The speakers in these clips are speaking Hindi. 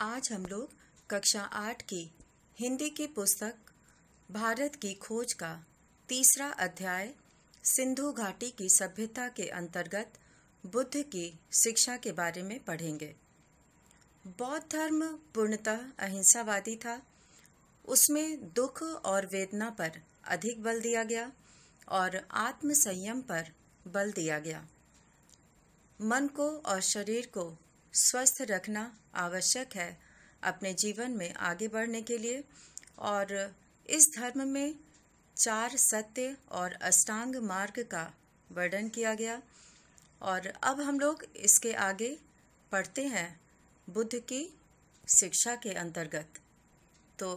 आज हम लोग कक्षा आठ की हिंदी की पुस्तक भारत की खोज का तीसरा अध्याय सिंधु घाटी की सभ्यता के अंतर्गत बुद्ध की शिक्षा के बारे में पढ़ेंगे बौद्ध धर्म पूर्णतः अहिंसावादी था उसमें दुख और वेदना पर अधिक बल दिया गया और आत्मसंयम पर बल दिया गया मन को और शरीर को स्वस्थ रखना आवश्यक है अपने जीवन में आगे बढ़ने के लिए और इस धर्म में चार सत्य और अष्टांग मार्ग का वर्णन किया गया और अब हम लोग इसके आगे पढ़ते हैं बुद्ध की शिक्षा के अंतर्गत तो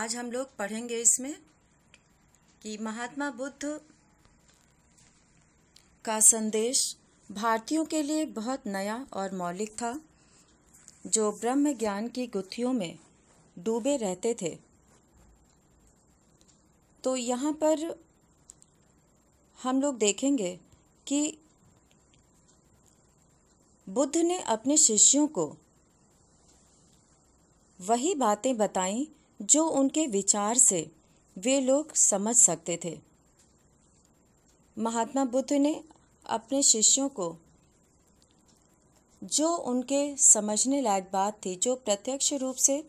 आज हम लोग पढ़ेंगे इसमें कि महात्मा बुद्ध का संदेश भारतीयों के लिए बहुत नया और मौलिक था जो ब्रह्म ज्ञान की गुत्थियों में डूबे रहते थे तो यहाँ पर हम लोग देखेंगे कि बुद्ध ने अपने शिष्यों को वही बातें बताईं जो उनके विचार से वे लोग समझ सकते थे महात्मा बुद्ध ने अपने शिष्यों को जो उनके समझने लायक बात थी जो प्रत्यक्ष रूप से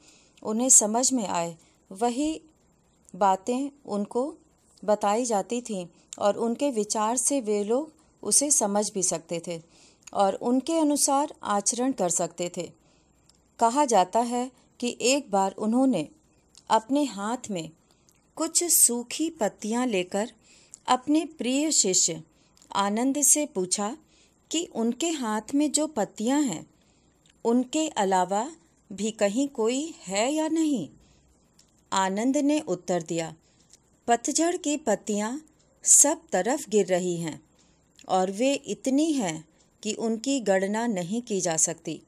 उन्हें समझ में आए वही बातें उनको बताई जाती थीं और उनके विचार से वे लोग उसे समझ भी सकते थे और उनके अनुसार आचरण कर सकते थे कहा जाता है कि एक बार उन्होंने अपने हाथ में कुछ सूखी पत्तियां लेकर अपने प्रिय शिष्य आनंद से पूछा कि उनके हाथ में जो पत्तियां हैं उनके अलावा भी कहीं कोई है या नहीं आनंद ने उत्तर दिया पतझड़ की पत्तियां सब तरफ गिर रही हैं और वे इतनी हैं कि उनकी गणना नहीं की जा सकती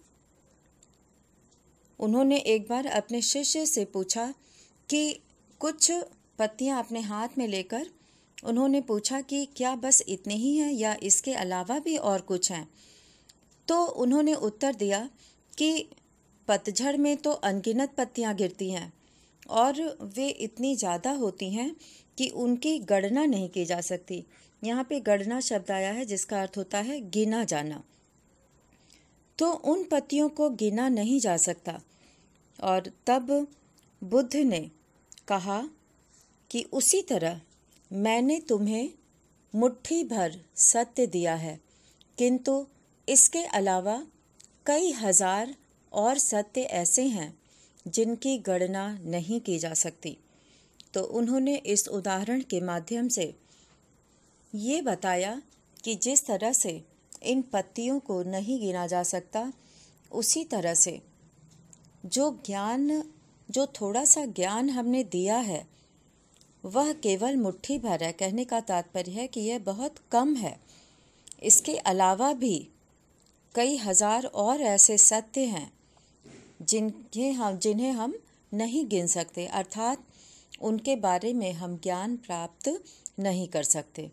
उन्होंने एक बार अपने शिष्य से पूछा कि कुछ पत्तियां अपने हाथ में लेकर उन्होंने पूछा कि क्या बस इतने ही हैं या इसके अलावा भी और कुछ हैं तो उन्होंने उत्तर दिया कि पतझड़ में तो अनगिनत पत्तियां गिरती हैं और वे इतनी ज़्यादा होती हैं कि उनकी गणना नहीं की जा सकती यहाँ पे गणना शब्द आया है जिसका अर्थ होता है गिना जाना तो उन पत्तियों को गिना नहीं जा सकता और तब बुद्ध ने कहा कि उसी तरह मैंने तुम्हें मुट्ठी भर सत्य दिया है किंतु इसके अलावा कई हजार और सत्य ऐसे हैं जिनकी गणना नहीं की जा सकती तो उन्होंने इस उदाहरण के माध्यम से ये बताया कि जिस तरह से इन पत्तियों को नहीं गिना जा सकता उसी तरह से जो ज्ञान जो थोड़ा सा ज्ञान हमने दिया है वह केवल मुट्ठी भर है कहने का तात्पर्य है कि यह बहुत कम है इसके अलावा भी कई हज़ार और ऐसे सत्य हैं जिनके हम जिन्हें हम नहीं गिन सकते अर्थात उनके बारे में हम ज्ञान प्राप्त नहीं कर सकते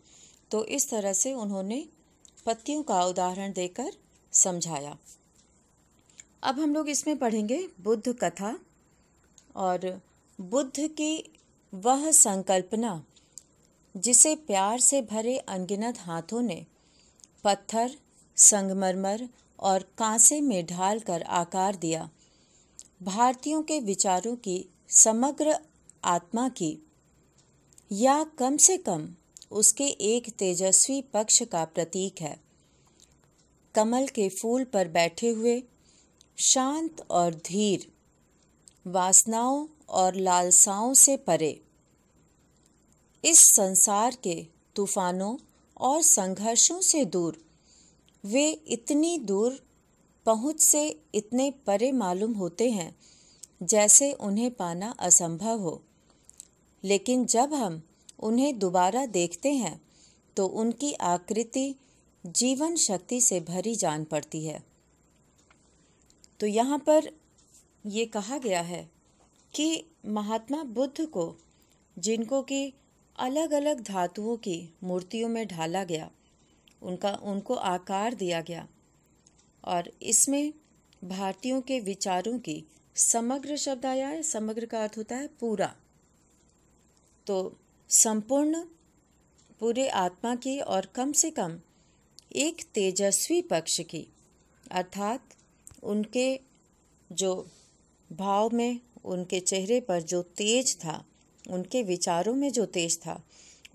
तो इस तरह से उन्होंने पत्तियों का उदाहरण देकर समझाया अब हम लोग इसमें पढ़ेंगे बुद्ध कथा और बुद्ध की वह संकल्पना जिसे प्यार से भरे अनगिनत हाथों ने पत्थर संगमरमर और कांसे में ढालकर आकार दिया भारतीयों के विचारों की समग्र आत्मा की या कम से कम उसके एक तेजस्वी पक्ष का प्रतीक है कमल के फूल पर बैठे हुए शांत और धीर वासनाओं और लालसाओं से परे इस संसार के तूफानों और संघर्षों से दूर वे इतनी दूर पहुंच से इतने परे मालूम होते हैं जैसे उन्हें पाना असंभव हो लेकिन जब हम उन्हें दोबारा देखते हैं तो उनकी आकृति जीवन शक्ति से भरी जान पड़ती है तो यहाँ पर ये कहा गया है कि महात्मा बुद्ध को जिनको कि अलग अलग धातुओं की मूर्तियों में ढाला गया उनका उनको आकार दिया गया और इसमें भारतीयों के विचारों की समग्र शब्द आया है समग्र का अर्थ होता है पूरा तो संपूर्ण पूरे आत्मा की और कम से कम एक तेजस्वी पक्ष की अर्थात उनके जो भाव में उनके चेहरे पर जो तेज था उनके विचारों में जो तेज था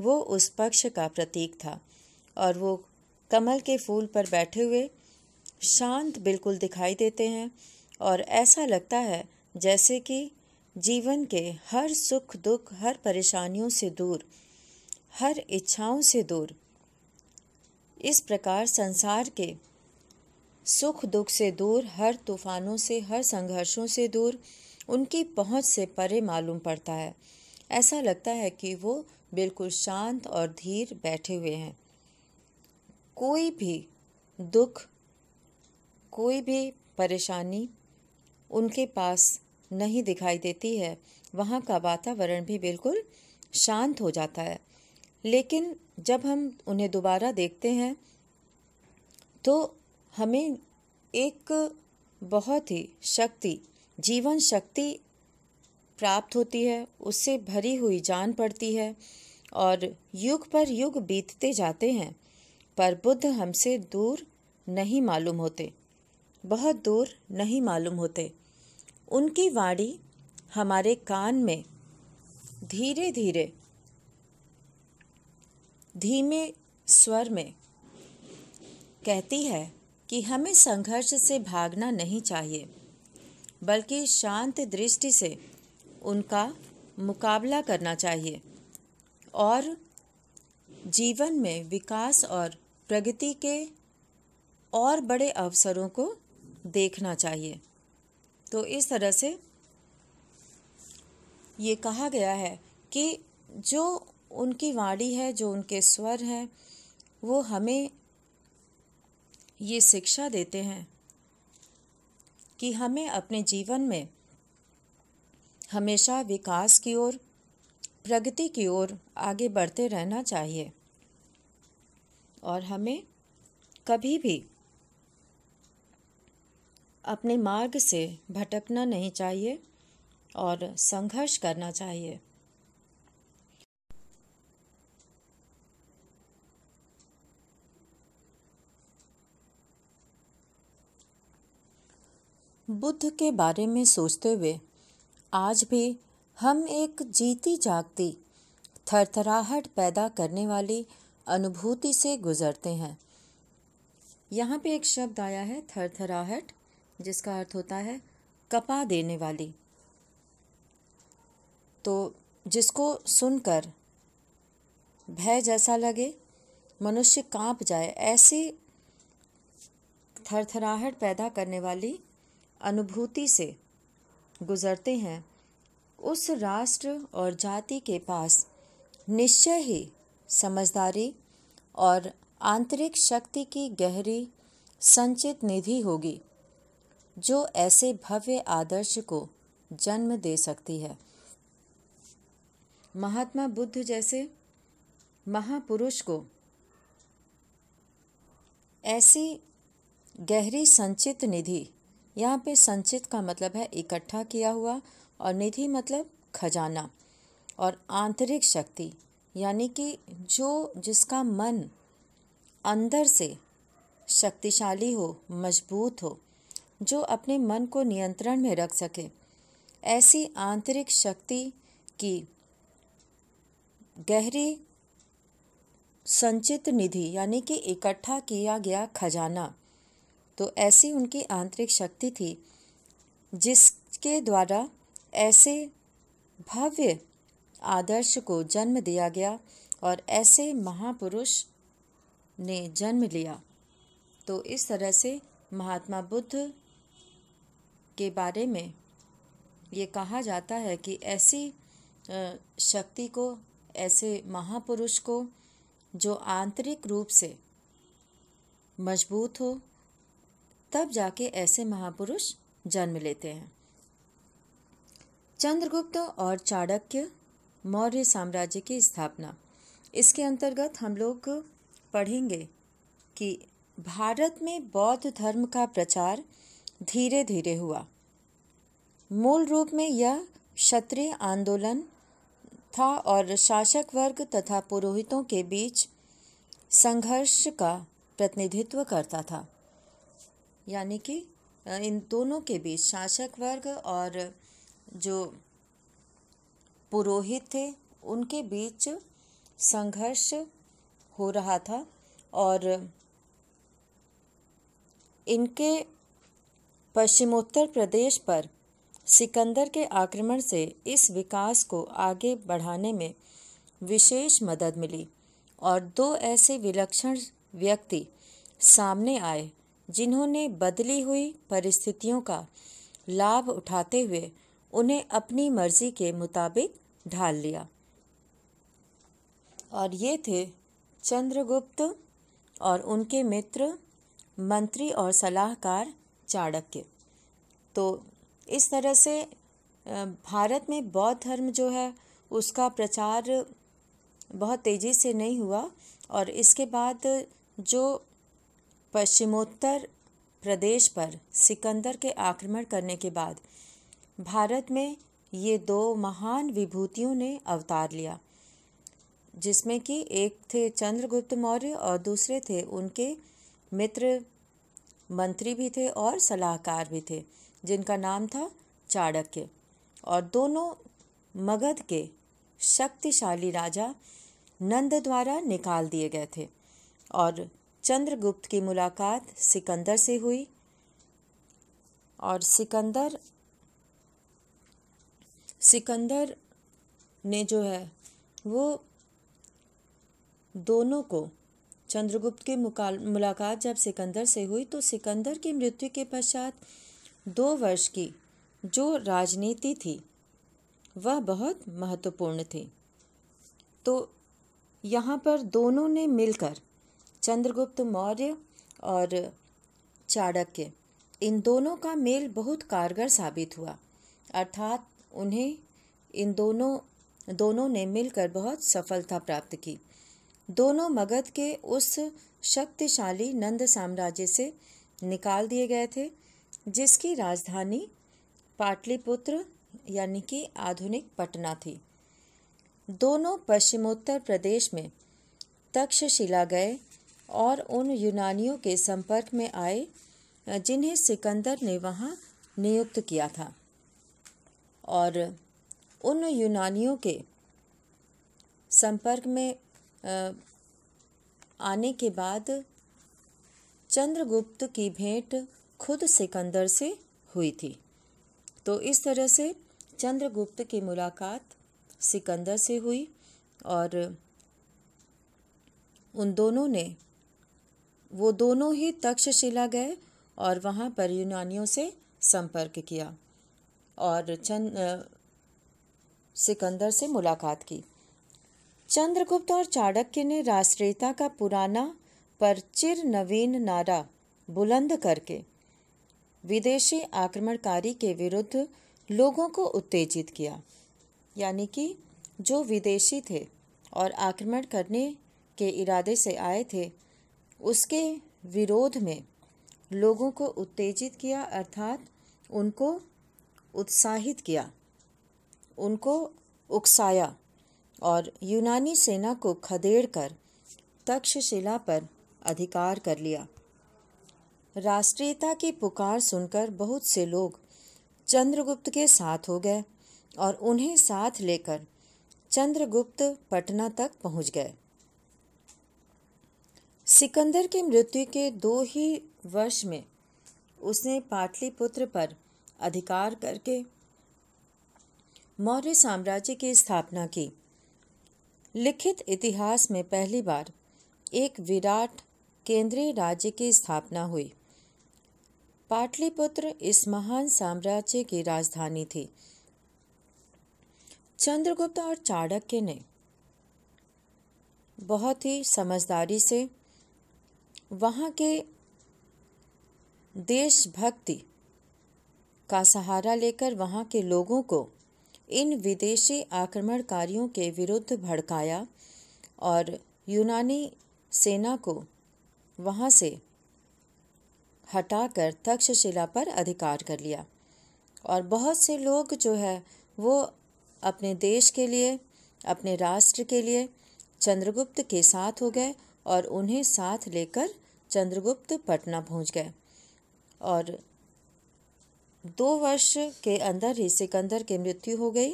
वो उस पक्ष का प्रतीक था और वो कमल के फूल पर बैठे हुए शांत बिल्कुल दिखाई देते हैं और ऐसा लगता है जैसे कि जीवन के हर सुख दुख हर परेशानियों से दूर हर इच्छाओं से दूर इस प्रकार संसार के सुख दुख से दूर हर तूफानों से हर संघर्षों से दूर उनकी पहुंच से परे मालूम पड़ता है ऐसा लगता है कि वो बिल्कुल शांत और धीर बैठे हुए हैं कोई भी दुख कोई भी परेशानी उनके पास नहीं दिखाई देती है वहाँ का वातावरण भी बिल्कुल शांत हो जाता है लेकिन जब हम उन्हें दोबारा देखते हैं तो हमें एक बहुत ही शक्ति जीवन शक्ति प्राप्त होती है उससे भरी हुई जान पड़ती है और युग पर युग बीतते जाते हैं पर बुद्ध हमसे दूर नहीं मालूम होते बहुत दूर नहीं मालूम होते उनकी वाणी हमारे कान में धीरे धीरे धीमे स्वर में कहती है कि हमें संघर्ष से भागना नहीं चाहिए बल्कि शांत दृष्टि से उनका मुकाबला करना चाहिए और जीवन में विकास और प्रगति के और बड़े अवसरों को देखना चाहिए तो इस तरह से ये कहा गया है कि जो उनकी वाणी है जो उनके स्वर हैं वो हमें ये शिक्षा देते हैं कि हमें अपने जीवन में हमेशा विकास की ओर प्रगति की ओर आगे बढ़ते रहना चाहिए और हमें कभी भी अपने मार्ग से भटकना नहीं चाहिए और संघर्ष करना चाहिए बुद्ध के बारे में सोचते हुए आज भी हम एक जीती जागती थरथराहट पैदा करने वाली अनुभूति से गुजरते हैं यहाँ पे एक शब्द आया है थरथराहट जिसका अर्थ होता है कपा देने वाली तो जिसको सुनकर भय जैसा लगे मनुष्य कांप जाए ऐसी थरथराहट पैदा करने वाली अनुभूति से गुजरते हैं उस राष्ट्र और जाति के पास निश्चय ही समझदारी और आंतरिक शक्ति की गहरी संचित निधि होगी जो ऐसे भव्य आदर्श को जन्म दे सकती है महात्मा बुद्ध जैसे महापुरुष को ऐसी गहरी संचित निधि यहाँ पे संचित का मतलब है इकट्ठा किया हुआ और निधि मतलब खजाना और आंतरिक शक्ति यानी कि जो जिसका मन अंदर से शक्तिशाली हो मजबूत हो जो अपने मन को नियंत्रण में रख सके ऐसी आंतरिक शक्ति की गहरी संचित निधि यानी कि इकट्ठा किया गया खजाना तो ऐसी उनकी आंतरिक शक्ति थी जिसके द्वारा ऐसे भव्य आदर्श को जन्म दिया गया और ऐसे महापुरुष ने जन्म लिया तो इस तरह से महात्मा बुद्ध के बारे में ये कहा जाता है कि ऐसी शक्ति को ऐसे महापुरुष को जो आंतरिक रूप से मजबूत हो तब जाके ऐसे महापुरुष जन्म लेते हैं चंद्रगुप्त और चाणक्य मौर्य साम्राज्य की स्थापना इसके अंतर्गत हम लोग पढ़ेंगे कि भारत में बौद्ध धर्म का प्रचार धीरे धीरे हुआ मूल रूप में यह क्षत्रिय आंदोलन था और शासक वर्ग तथा पुरोहितों के बीच संघर्ष का प्रतिनिधित्व करता था यानी कि इन दोनों के बीच शासक वर्ग और जो पुरोहित थे उनके बीच संघर्ष हो रहा था और इनके पश्चिमोत्तर प्रदेश पर सिकंदर के आक्रमण से इस विकास को आगे बढ़ाने में विशेष मदद मिली और दो ऐसे विलक्षण व्यक्ति सामने आए जिन्होंने बदली हुई परिस्थितियों का लाभ उठाते हुए उन्हें अपनी मर्जी के मुताबिक ढाल लिया और ये थे चंद्रगुप्त और उनके मित्र मंत्री और सलाहकार चाणक्य तो इस तरह से भारत में बौद्ध धर्म जो है उसका प्रचार बहुत तेज़ी से नहीं हुआ और इसके बाद जो पश्चिमोत्तर प्रदेश पर सिकंदर के आक्रमण करने के बाद भारत में ये दो महान विभूतियों ने अवतार लिया जिसमें कि एक थे चंद्रगुप्त मौर्य और दूसरे थे उनके मित्र मंत्री भी थे और सलाहकार भी थे जिनका नाम था चाणक्य और दोनों मगध के शक्तिशाली राजा नंद द्वारा निकाल दिए गए थे और चंद्रगुप्त की मुलाकात सिकंदर से हुई और सिकंदर सिकंदर ने जो है वो दोनों को चंद्रगुप्त की मुलाकात जब सिकंदर से हुई तो सिकंदर की मृत्यु के पश्चात दो वर्ष की जो राजनीति थी वह बहुत महत्वपूर्ण थी तो यहाँ पर दोनों ने मिलकर चंद्रगुप्त मौर्य और चाणक्य इन दोनों का मेल बहुत कारगर साबित हुआ अर्थात उन्हें इन दोनों दोनों ने मिलकर बहुत सफलता प्राप्त की दोनों मगध के उस शक्तिशाली नंद साम्राज्य से निकाल दिए गए थे जिसकी राजधानी पाटलिपुत्र यानी कि आधुनिक पटना थी दोनों पश्चिमोत्तर प्रदेश में तक्षशिला गए और उन यूनानियों के संपर्क में आए जिन्हें सिकंदर ने वहाँ नियुक्त किया था और उन यूनानियों के संपर्क में आने के बाद चंद्रगुप्त की भेंट खुद सिकंदर से हुई थी तो इस तरह से चंद्रगुप्त की मुलाकात सिकंदर से हुई और उन दोनों ने वो दोनों ही तक्षशिला गए और वहाँ पर यूनानियों से संपर्क किया और चंद सिकंदर से मुलाकात की चंद्रगुप्त और चाणक्य ने राष्ट्रीयता का पुराना पर चिर नवीन नारा बुलंद करके विदेशी आक्रमणकारी के विरुद्ध लोगों को उत्तेजित किया यानी कि जो विदेशी थे और आक्रमण करने के इरादे से आए थे उसके विरोध में लोगों को उत्तेजित किया अर्थात उनको उत्साहित किया उनको उकसाया और यूनानी सेना को खदेड़ कर तक्षशिला पर अधिकार कर लिया राष्ट्रीयता की पुकार सुनकर बहुत से लोग चंद्रगुप्त के साथ हो गए और उन्हें साथ लेकर चंद्रगुप्त पटना तक पहुंच गए सिकंदर की मृत्यु के दो ही वर्ष में उसने पाटलिपुत्र पर अधिकार करके मौर्य साम्राज्य की स्थापना की लिखित इतिहास में पहली बार एक विराट केंद्रीय राज्य की स्थापना हुई पाटलिपुत्र इस महान साम्राज्य की राजधानी थी चंद्रगुप्त और चाणक्य ने बहुत ही समझदारी से वहाँ के देशभक्ति का सहारा लेकर वहाँ के लोगों को इन विदेशी आक्रमणकारियों के विरुद्ध भड़काया और यूनानी सेना को वहाँ से हटाकर तक्षशिला पर अधिकार कर लिया और बहुत से लोग जो है वो अपने देश के लिए अपने राष्ट्र के लिए चंद्रगुप्त के साथ हो गए और उन्हें साथ लेकर चंद्रगुप्त पटना पहुंच गए और दो वर्ष के अंदर ही सिकंदर की मृत्यु हो गई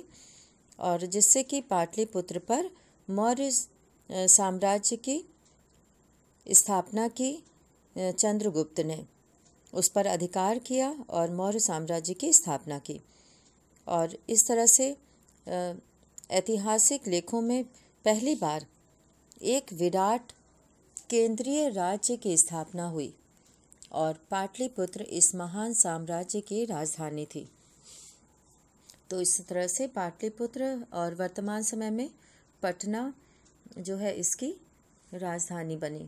और जिससे कि पाटलिपुत्र पर मौर्य साम्राज्य की स्थापना की चंद्रगुप्त ने उस पर अधिकार किया और मौर्य साम्राज्य की स्थापना की और इस तरह से ऐतिहासिक लेखों में पहली बार एक विराट केंद्रीय राज्य की स्थापना हुई और पाटलिपुत्र इस महान साम्राज्य की राजधानी थी तो इस तरह से पाटलिपुत्र और वर्तमान समय में पटना जो है इसकी राजधानी बनी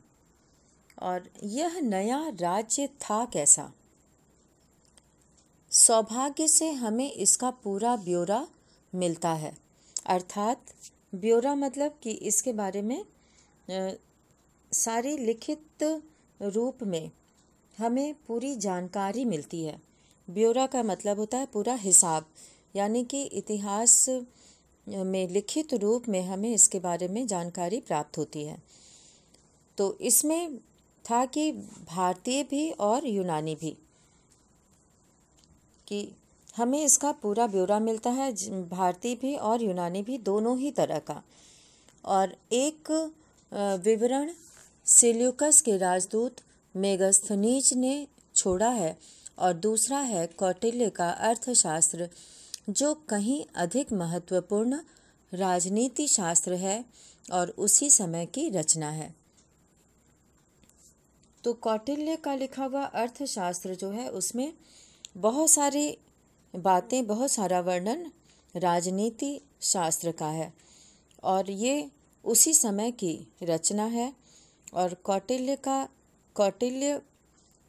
और यह नया राज्य था कैसा सौभाग्य से हमें इसका पूरा ब्यौरा मिलता है अर्थात ब्यौरा मतलब कि इसके बारे में सारी लिखित रूप में हमें पूरी जानकारी मिलती है ब्यौरा का मतलब होता है पूरा हिसाब यानी कि इतिहास में लिखित रूप में हमें इसके बारे में जानकारी प्राप्त होती है तो इसमें था कि भारतीय भी और यूनानी भी कि हमें इसका पूरा ब्यौरा मिलता है भारतीय भी और यूनानी भी दोनों ही तरह का और एक विवरण सिल्यूकस के राजदूत मेगस्थनीज ने छोड़ा है और दूसरा है कौटिल्य का अर्थशास्त्र जो कहीं अधिक महत्वपूर्ण राजनीति शास्त्र है और उसी समय की रचना है तो कौटिल्य का लिखा हुआ अर्थशास्त्र जो है उसमें बहुत सारी बातें बहुत सारा वर्णन राजनीति शास्त्र का है और ये उसी समय की रचना है और कौटिल्य का कौटिल्य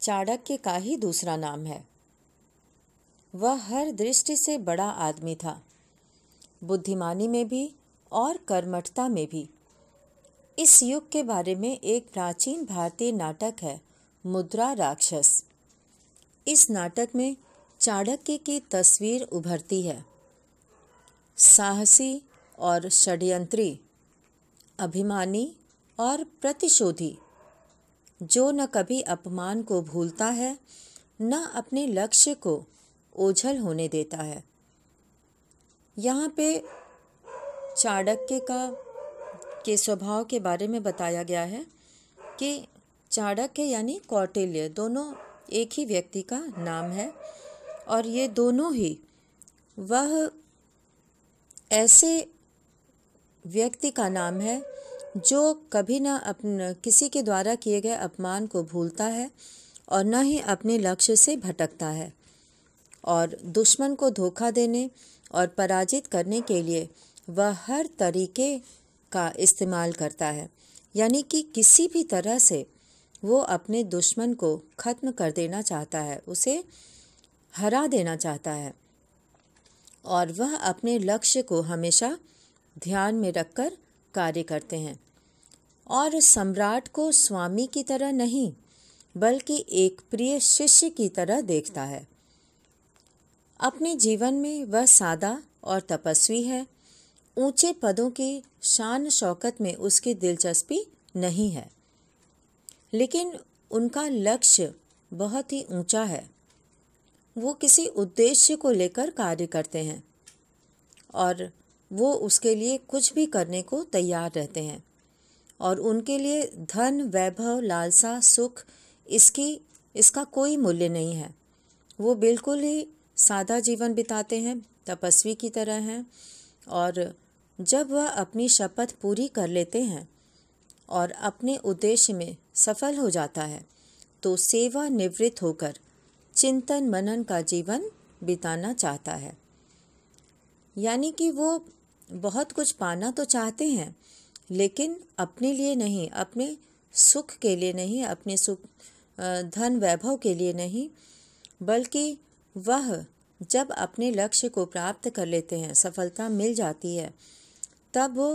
चाणक्य का ही दूसरा नाम है वह हर दृष्टि से बड़ा आदमी था बुद्धिमानी में भी और कर्मठता में भी इस युग के बारे में एक प्राचीन भारतीय नाटक है मुद्रा राक्षस इस नाटक में चाणक्य की तस्वीर उभरती है साहसी और षड्यंत्री अभिमानी और प्रतिशोधी जो न कभी अपमान को भूलता है न अपने लक्ष्य को ओझल होने देता है यहाँ पे चाणक्य का के स्वभाव के बारे में बताया गया है कि चाणक्य यानी कौटिल्य दोनों एक ही व्यक्ति का नाम है और ये दोनों ही वह ऐसे व्यक्ति का नाम है जो कभी ना अपन किसी के द्वारा किए गए अपमान को भूलता है और न ही अपने लक्ष्य से भटकता है और दुश्मन को धोखा देने और पराजित करने के लिए वह हर तरीके का इस्तेमाल करता है यानी कि किसी भी तरह से वो अपने दुश्मन को ख़त्म कर देना चाहता है उसे हरा देना चाहता है और वह अपने लक्ष्य को हमेशा ध्यान में रखकर कार्य करते हैं और सम्राट को स्वामी की तरह नहीं बल्कि एक प्रिय शिष्य की तरह देखता है अपने जीवन में वह सादा और तपस्वी है ऊंचे पदों की शान शौकत में उसकी दिलचस्पी नहीं है लेकिन उनका लक्ष्य बहुत ही ऊंचा है वो किसी उद्देश्य को लेकर कार्य करते हैं और वो उसके लिए कुछ भी करने को तैयार रहते हैं और उनके लिए धन वैभव लालसा सुख इसकी इसका कोई मूल्य नहीं है वो बिल्कुल ही सादा जीवन बिताते हैं तपस्वी की तरह हैं और जब वह अपनी शपथ पूरी कर लेते हैं और अपने उद्देश्य में सफल हो जाता है तो सेवा निवृत्त होकर चिंतन मनन का जीवन बिताना चाहता है यानी कि वो बहुत कुछ पाना तो चाहते हैं लेकिन अपने लिए नहीं अपने सुख के लिए नहीं अपने सुख धन वैभव के लिए नहीं बल्कि वह जब अपने लक्ष्य को प्राप्त कर लेते हैं सफलता मिल जाती है तब वो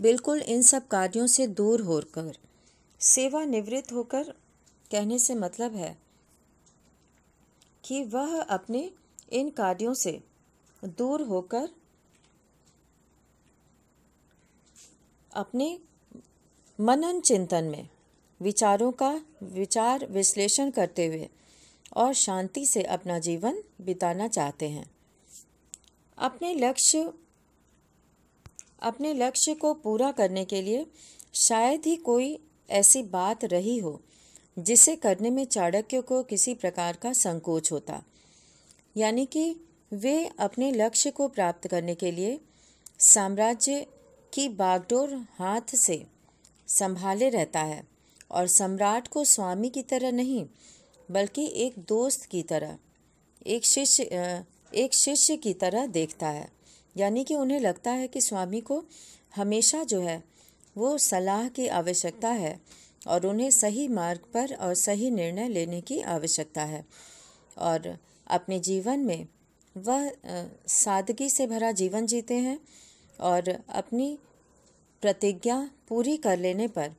बिल्कुल इन सब कार्यों से दूर होकर सेवानिवृत्त होकर कहने से मतलब है कि वह अपने इन कार्यों से दूर होकर अपने मनन चिंतन में विचारों का विचार विश्लेषण करते हुए और शांति से अपना जीवन बिताना चाहते हैं अपने लक्ष्य अपने लक्ष्य को पूरा करने के लिए शायद ही कोई ऐसी बात रही हो जिसे करने में चाणक्य को किसी प्रकार का संकोच होता यानी कि वे अपने लक्ष्य को प्राप्त करने के लिए साम्राज्य की बागडोर हाथ से संभाले रहता है और सम्राट को स्वामी की तरह नहीं बल्कि एक दोस्त की तरह एक शिष्य एक शिष्य की तरह देखता है यानी कि उन्हें लगता है कि स्वामी को हमेशा जो है वो सलाह की आवश्यकता है और उन्हें सही मार्ग पर और सही निर्णय लेने की आवश्यकता है और अपने जीवन में वह सादगी से भरा जीवन जीते हैं और अपनी प्रतिज्ञा पूरी कर लेने पर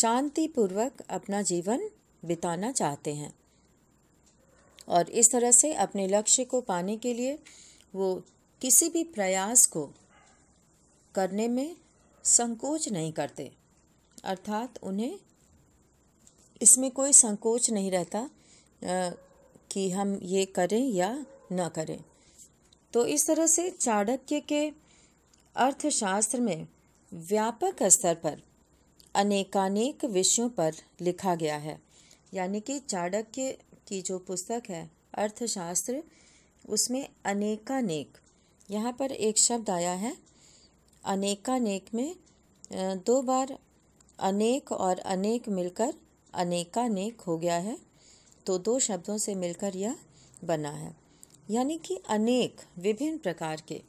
शांतिपूर्वक अपना जीवन बिताना चाहते हैं और इस तरह से अपने लक्ष्य को पाने के लिए वो किसी भी प्रयास को करने में संकोच नहीं करते अर्थात उन्हें इसमें कोई संकोच नहीं रहता कि हम ये करें या न करें तो इस तरह से चाणक्य के अर्थशास्त्र में व्यापक स्तर पर अनेकानेक विषयों पर लिखा गया है यानी कि चाणक्य की जो पुस्तक है अर्थशास्त्र उसमें अनेकानेक यहाँ पर एक शब्द आया है अनेकानेक में दो बार अनेक और अनेक मिलकर अनेकानेक हो गया है तो दो शब्दों से मिलकर यह बना है यानी कि अनेक विभिन्न प्रकार के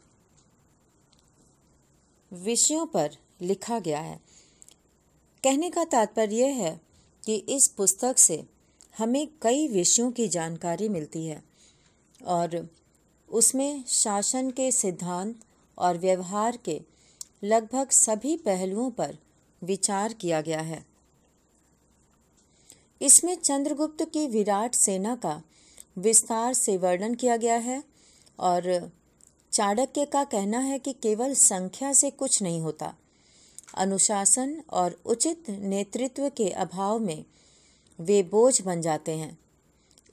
विषयों पर लिखा गया है कहने का तात्पर्य यह है कि इस पुस्तक से हमें कई विषयों की जानकारी मिलती है और उसमें शासन के सिद्धांत और व्यवहार के लगभग सभी पहलुओं पर विचार किया गया है इसमें चंद्रगुप्त की विराट सेना का विस्तार से वर्णन किया गया है और चाणक्य का कहना है कि केवल संख्या से कुछ नहीं होता अनुशासन और उचित नेतृत्व के अभाव में वे बोझ बन जाते हैं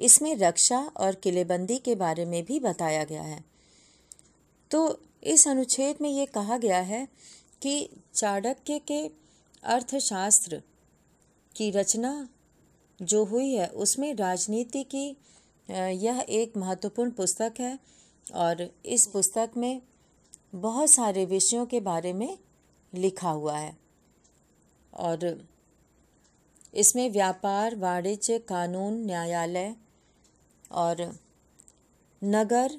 इसमें रक्षा और किलेबंदी के बारे में भी बताया गया है तो इस अनुच्छेद में ये कहा गया है कि चाणक्य के अर्थशास्त्र की रचना जो हुई है उसमें राजनीति की यह एक महत्वपूर्ण पुस्तक है और इस पुस्तक में बहुत सारे विषयों के बारे में लिखा हुआ है और इसमें व्यापार वाणिज्य कानून न्यायालय और नगर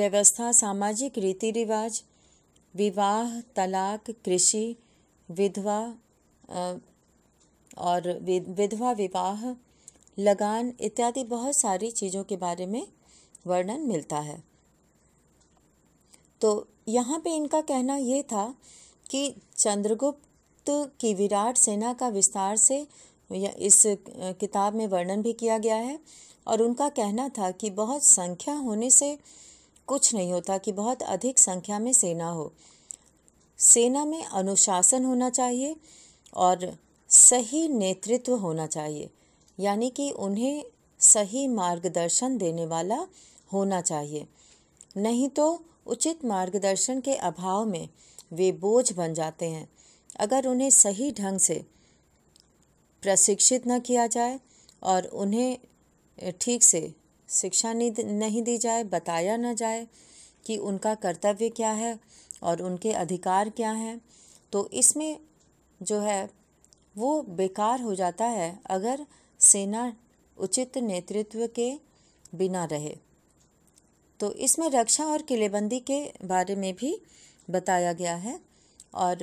व्यवस्था सामाजिक रीति रिवाज विवाह तलाक कृषि विधवा और विधवा विवाह लगान इत्यादि बहुत सारी चीज़ों के बारे में वर्णन मिलता है तो यहाँ पे इनका कहना ये था कि चंद्रगुप्त की विराट सेना का विस्तार से इस किताब में वर्णन भी किया गया है और उनका कहना था कि बहुत संख्या होने से कुछ नहीं होता कि बहुत अधिक संख्या में सेना हो सेना में अनुशासन होना चाहिए और सही नेतृत्व होना चाहिए यानी कि उन्हें सही मार्गदर्शन देने वाला होना चाहिए नहीं तो उचित मार्गदर्शन के अभाव में वे बोझ बन जाते हैं अगर उन्हें सही ढंग से प्रशिक्षित न किया जाए और उन्हें ठीक से शिक्षा नहीं दी जाए बताया न जाए कि उनका कर्तव्य क्या है और उनके अधिकार क्या हैं तो इसमें जो है वो बेकार हो जाता है अगर सेना उचित नेतृत्व के बिना रहे तो इसमें रक्षा और किलेबंदी के बारे में भी बताया गया है और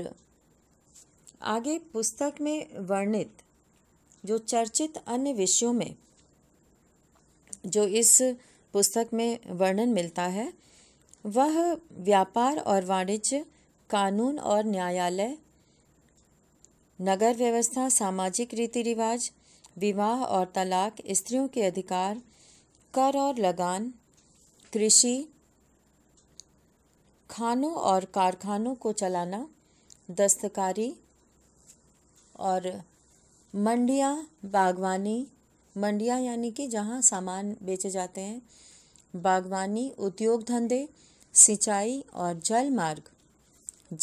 आगे पुस्तक में वर्णित जो चर्चित अन्य विषयों में जो इस पुस्तक में वर्णन मिलता है वह व्यापार और वाणिज्य कानून और न्यायालय नगर व्यवस्था सामाजिक रीति रिवाज विवाह और तलाक स्त्रियों के अधिकार कर और लगान कृषि खानों और कारखानों को चलाना दस्तकारी और मंडियां, बागवानी मंडियां यानी कि जहाँ सामान बेचे जाते हैं बागवानी उद्योग धंधे सिंचाई और जल मार्ग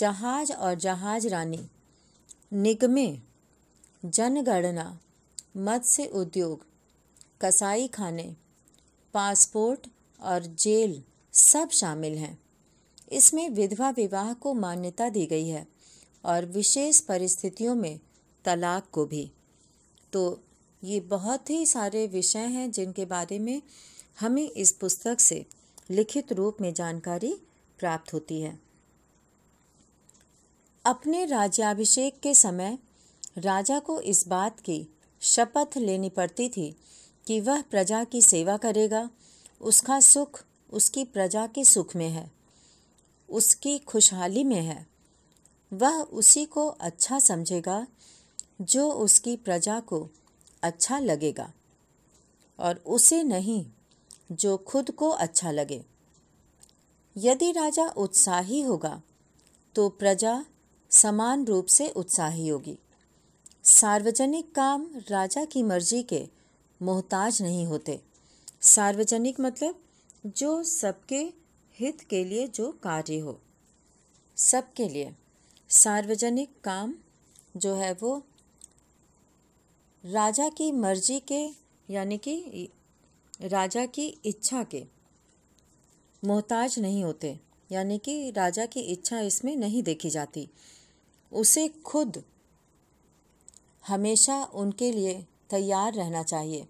जहाज और जहाज रानी निगमे जनगणना मत्स्य उद्योग कसाई खाने पासपोर्ट और जेल सब शामिल हैं इसमें विधवा विवाह को मान्यता दी गई है और विशेष परिस्थितियों में तलाक को भी तो ये बहुत ही सारे विषय हैं जिनके बारे में हमें इस पुस्तक से लिखित रूप में जानकारी प्राप्त होती है अपने राज्याभिषेक के समय राजा को इस बात की शपथ लेनी पड़ती थी कि वह प्रजा की सेवा करेगा उसका सुख उसकी प्रजा के सुख में है उसकी खुशहाली में है वह उसी को अच्छा समझेगा जो उसकी प्रजा को अच्छा लगेगा और उसे नहीं जो खुद को अच्छा लगे यदि राजा उत्साही होगा तो प्रजा समान रूप से उत्साही होगी सार्वजनिक काम राजा की मर्जी के मोहताज नहीं होते सार्वजनिक मतलब जो सबके हित के लिए जो कार्य हो सबके लिए सार्वजनिक काम जो है वो राजा की मर्जी के यानी कि राजा की इच्छा के मोहताज नहीं होते यानी कि राजा की इच्छा इसमें नहीं देखी जाती उसे खुद हमेशा उनके लिए तैयार रहना चाहिए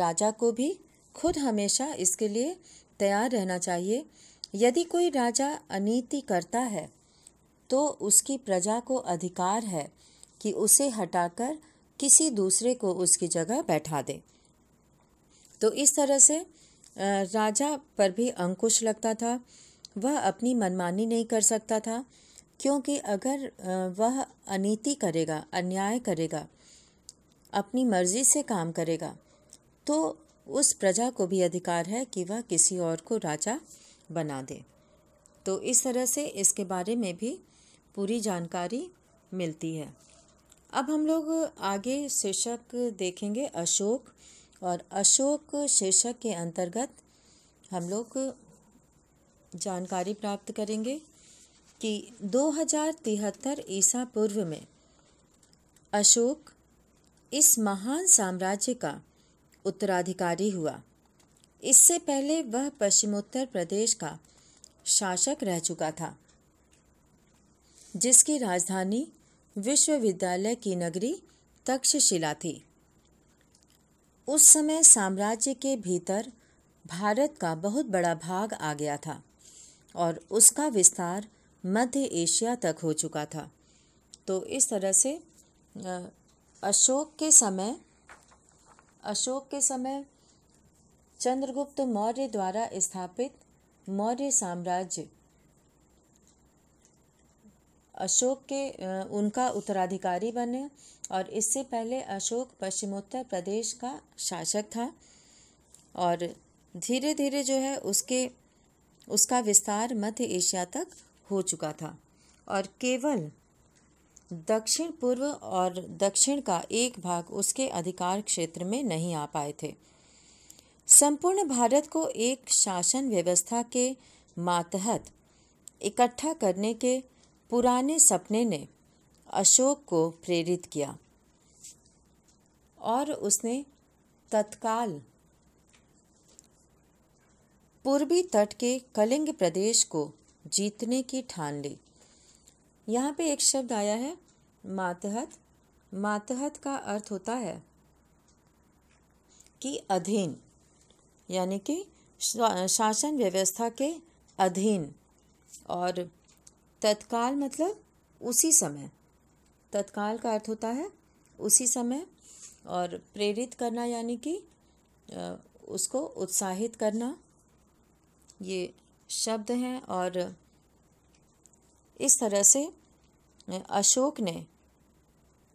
राजा को भी खुद हमेशा इसके लिए तैयार रहना चाहिए यदि कोई राजा अनीति करता है तो उसकी प्रजा को अधिकार है कि उसे हटाकर किसी दूसरे को उसकी जगह बैठा दे तो इस तरह से राजा पर भी अंकुश लगता था वह अपनी मनमानी नहीं कर सकता था क्योंकि अगर वह अनीति करेगा अन्याय करेगा अपनी मर्जी से काम करेगा तो उस प्रजा को भी अधिकार है कि वह किसी और को राजा बना दे तो इस तरह से इसके बारे में भी पूरी जानकारी मिलती है अब हम लोग आगे शीर्षक देखेंगे अशोक और अशोक शीर्षक के अंतर्गत हम लोग जानकारी प्राप्त करेंगे कि 2073 ईसा पूर्व में अशोक इस महान साम्राज्य का उत्तराधिकारी हुआ इससे पहले वह पश्चिमोत्तर प्रदेश का शासक रह चुका था जिसकी राजधानी विश्वविद्यालय की नगरी तक्षशिला थी उस समय साम्राज्य के भीतर भारत का बहुत बड़ा भाग आ गया था और उसका विस्तार मध्य एशिया तक हो चुका था तो इस तरह से अशोक के समय अशोक के समय चंद्रगुप्त मौर्य द्वारा स्थापित मौर्य साम्राज्य अशोक के उनका उत्तराधिकारी बने और इससे पहले अशोक पश्चिमोत्तर प्रदेश का शासक था और धीरे धीरे जो है उसके उसका विस्तार मध्य एशिया तक हो चुका था और केवल दक्षिण पूर्व और दक्षिण का एक भाग उसके अधिकार क्षेत्र में नहीं आ पाए थे संपूर्ण भारत को एक शासन व्यवस्था के मातहत इकट्ठा करने के पुराने सपने ने अशोक को प्रेरित किया और उसने तत्काल पूर्वी तट के कलिंग प्रदेश को जीतने की ठान ली यहाँ पे एक शब्द आया है मातहत मातहत का अर्थ होता है कि अधीन यानी कि शासन व्यवस्था के अधीन और तत्काल मतलब उसी समय तत्काल का अर्थ होता है उसी समय और प्रेरित करना यानी कि उसको उत्साहित करना ये शब्द हैं और इस तरह से अशोक ने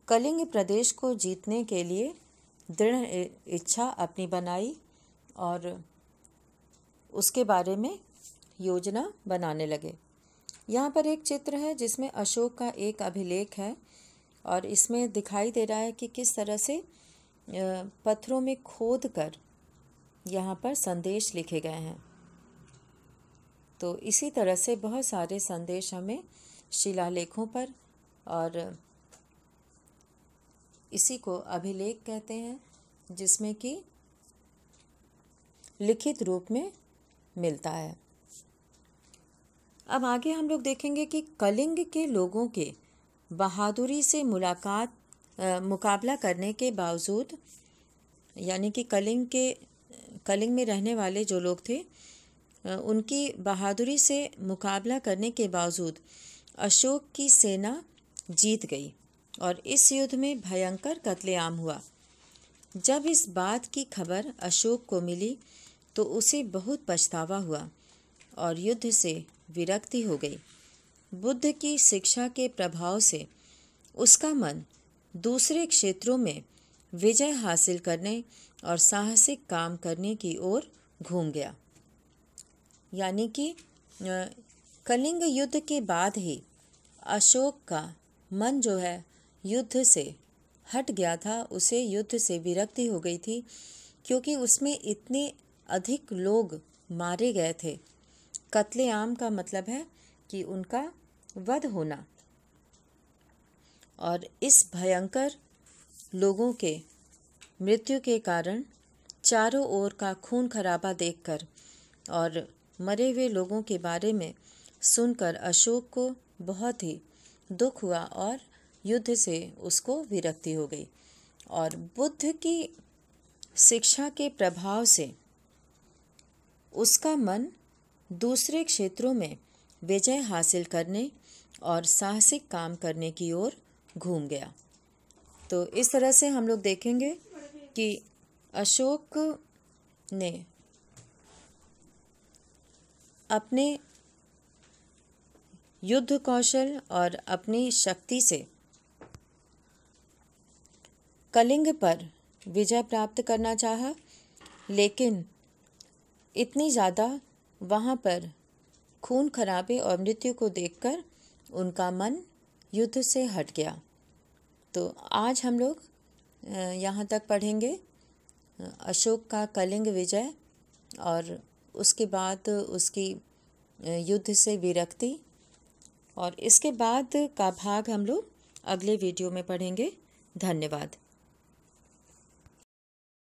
कलिंग प्रदेश को जीतने के लिए दृढ़ इच्छा अपनी बनाई और उसके बारे में योजना बनाने लगे यहाँ पर एक चित्र है जिसमें अशोक का एक अभिलेख है और इसमें दिखाई दे रहा है कि किस तरह से पत्थरों में खोद कर यहाँ पर संदेश लिखे गए हैं तो इसी तरह से बहुत सारे संदेश हमें शिलालेखों पर और इसी को अभिलेख कहते हैं जिसमें कि लिखित रूप में मिलता है अब आगे हम लोग देखेंगे कि कलिंग के लोगों के बहादुरी से मुलाकात आ, मुकाबला करने के बावजूद यानी कि कलिंग के कलिंग में रहने वाले जो लोग थे उनकी बहादुरी से मुकाबला करने के बावजूद अशोक की सेना जीत गई और इस युद्ध में भयंकर कत्लेआम हुआ जब इस बात की खबर अशोक को मिली तो उसे बहुत पछतावा हुआ और युद्ध से विरक्ति हो गई बुद्ध की शिक्षा के प्रभाव से उसका मन दूसरे क्षेत्रों में विजय हासिल करने और साहसिक काम करने की ओर घूम गया यानी कि कलिंग युद्ध के बाद ही अशोक का मन जो है युद्ध से हट गया था उसे युद्ध से विरक्ति हो गई थी क्योंकि उसमें इतने अधिक लोग मारे गए थे कत्लेआम का मतलब है कि उनका वध होना और इस भयंकर लोगों के मृत्यु के कारण चारों ओर का खून खराबा देखकर और मरे हुए लोगों के बारे में सुनकर अशोक को बहुत ही दुख हुआ और युद्ध से उसको विरक्ति हो गई और बुद्ध की शिक्षा के प्रभाव से उसका मन दूसरे क्षेत्रों में विजय हासिल करने और साहसिक काम करने की ओर घूम गया तो इस तरह से हम लोग देखेंगे कि अशोक ने अपने युद्ध कौशल और अपनी शक्ति से कलिंग पर विजय प्राप्त करना चाहा लेकिन इतनी ज़्यादा वहाँ पर खून खराबे और मृत्यु को देखकर उनका मन युद्ध से हट गया तो आज हम लोग यहाँ तक पढ़ेंगे अशोक का कलिंग विजय और उसके बाद उसकी युद्ध से विरक्ति और इसके बाद का भाग हम लोग अगले वीडियो में पढ़ेंगे धन्यवाद